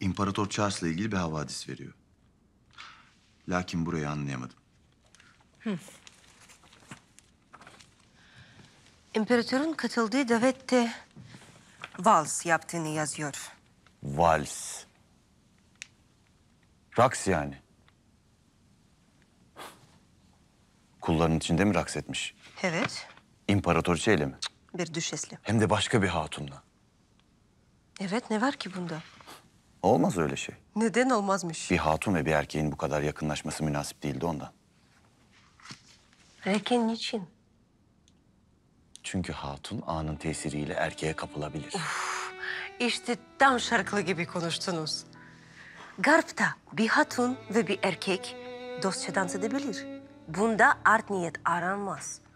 İmparator Charles'la ilgili bir havadis veriyor. Lakin burayı anlayamadım. Hı. İmparatorun katıldığı davette vals yaptığını yazıyor. Vals. Raks yani. Kulların içinde mi raks etmiş? Evet. İmparator İmparatoriçeyle mi? Bir düşesli. Hem de başka bir hatunla. Evet, ne var ki bunda? Olmaz öyle şey. Neden olmazmış? Bir hatun ve bir erkeğin bu kadar yakınlaşması münasip değildi ondan. Erkeğin niçin? Çünkü hatun anın tesiriyle erkeğe kapılabilir. Of, işte tam şarkılı gibi konuştunuz. Garp'ta bir hatun ve bir erkek dostça dans edebilir. Bunda art niyet aranmaz.